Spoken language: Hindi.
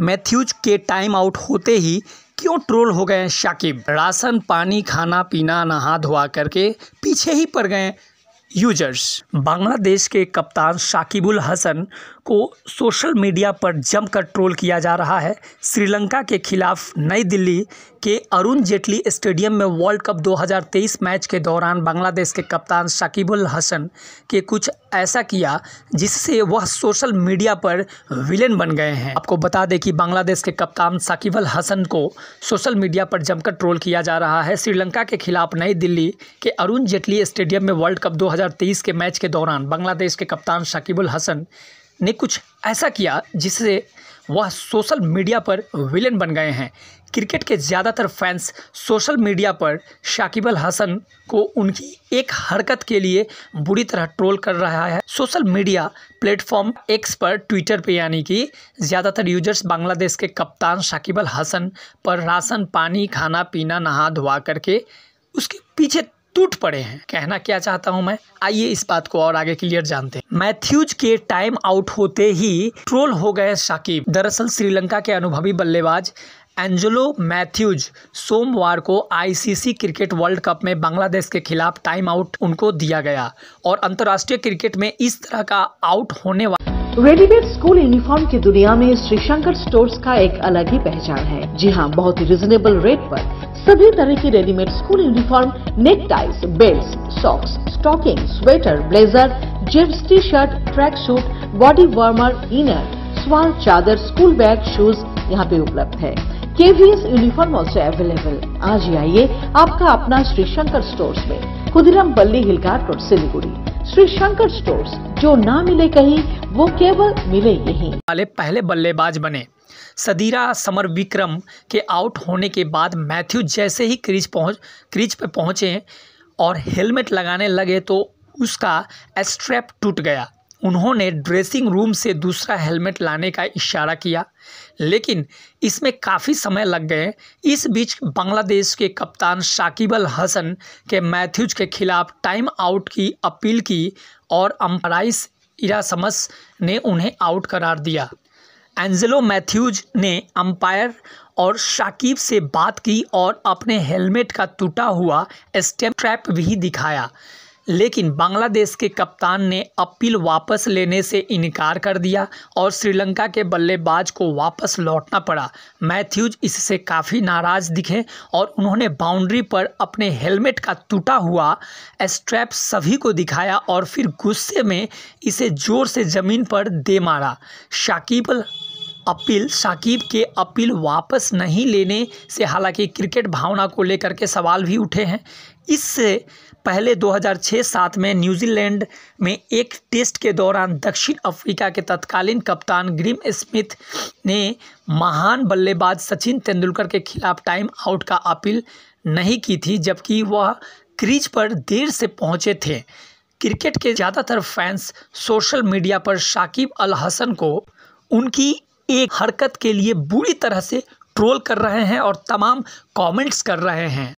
मैथ्यूज के टाइम आउट होते ही क्यों ट्रोल हो गए शाकिब राशन पानी खाना पीना नहा धोआ करके पीछे ही पड़ गए यूजर्स बांग्लादेश के कप्तान शाकिबुल हसन को सोशल मीडिया पर जमकर ट्रोल किया जा रहा है श्रीलंका के खिलाफ नई दिल्ली के अरुण जेटली स्टेडियम में वर्ल्ड कप 2023 मैच के दौरान बांग्लादेश के कप्तान शाकिबुल हसन के कुछ ऐसा किया जिससे वह सोशल मीडिया पर विलेन बन गए हैं आपको बता दें कि बांग्लादेश के कप्तान शाकिबुल हसन को सोशल मीडिया पर जमकर ट्रोल किया जा रहा है श्रीलंका के खिलाफ नई दिल्ली के अरुण जेटली स्टेडियम में वर्ल्ड कप दो के मैच के दौरान बांग्लादेश के कप्तान शाकिबुल हसन ने कुछ ऐसा किया जिससे वह सोशल मीडिया पर विलेन बन गए हैं क्रिकेट के ज़्यादातर फैंस सोशल मीडिया पर शाकिब अल हसन को उनकी एक हरकत के लिए बुरी तरह ट्रोल कर रहा है सोशल मीडिया प्लेटफॉर्म एक्स पर ट्विटर पे यानी कि ज़्यादातर यूजर्स बांग्लादेश के कप्तान शाकिब अल हसन पर राशन पानी खाना पीना नहा धोवा करके उसके पीछे टूट पड़े हैं कहना क्या चाहता हूं मैं आइए इस बात को और आगे क्लियर जानते हैं मैथ्यूज के टाइम आउट होते ही ट्रोल हो गए शाकिब दरअसल श्रीलंका के अनुभवी बल्लेबाज एंजेलो मैथ्यूज सोमवार को आईसीसी क्रिकेट वर्ल्ड कप में बांग्लादेश के खिलाफ टाइम आउट उनको दिया गया और अंतर्राष्ट्रीय क्रिकेट में इस तरह का आउट होने वाला रेडीमेड स्कूल यूनिफॉर्म की दुनिया में श्रीशंकर स्टोर्स का एक अलग ही पहचान है जी हाँ बहुत ही रिजनेबल रेट पर सभी तरह की readymade school uniform neck ties belt socks stocking sweater blazer जिप्स T shirt track suit body warmer inner स्वाल चादर स्कूल बैग शूज यहाँ पे उपलब्ध है केवीएस यूनिफॉर्म ऑल्सो अवेलेबल आज ही आइए आपका अपना श्री शंकर स्टोर में खुदीराम बल्ली hill cart road Siliguri Shri Shankar stores जो ना मिले कहीं वो केवल मिले यहीं वाले पहले बल्लेबाज बने सदीरा समर विक्रम के आउट होने के बाद मैथ्यू जैसे ही क्रीज पहुंच क्रीज पर पहुंचे और हेलमेट लगाने लगे तो उसका स्ट्रैप टूट गया उन्होंने ड्रेसिंग रूम से दूसरा हेलमेट लाने का इशारा किया लेकिन इसमें काफ़ी समय लग गए इस बीच बांग्लादेश के कप्तान शाकिब अल हसन के मैथ्यूज के खिलाफ टाइम आउट की अपील की और अम्पराइस इरासमस ने उन्हें आउट करार दिया एंजेलो मैथ्यूज ने अंपायर और शाकिब से बात की और अपने हेलमेट का टूटा हुआ स्टेप ट्रैप भी दिखाया लेकिन बांग्लादेश के कप्तान ने अपील वापस लेने से इनकार कर दिया और श्रीलंका के बल्लेबाज को वापस लौटना पड़ा मैथ्यूज इससे काफ़ी नाराज़ दिखे और उन्होंने बाउंड्री पर अपने हेलमेट का टूटा हुआ स्ट्रैप सभी को दिखाया और फिर गुस्से में इसे ज़ोर से ज़मीन पर दे मारा शाकिब अपील शाकिब के अपील वापस नहीं लेने से हालांकि क्रिकेट भावना को लेकर के सवाल भी उठे हैं इससे पहले 2006-7 में न्यूजीलैंड में एक टेस्ट के दौरान दक्षिण अफ्रीका के तत्कालीन कप्तान ग्रीम स्मिथ ने महान बल्लेबाज सचिन तेंदुलकर के खिलाफ टाइम आउट का अपील नहीं की थी जबकि वह क्रीज पर देर से पहुंचे थे क्रिकेट के ज़्यादातर फैंस सोशल मीडिया पर शाकिब अल हसन को उनकी एक हरकत के लिए बुरी तरह से ट्रोल कर रहे हैं और तमाम कमेंट्स कर रहे हैं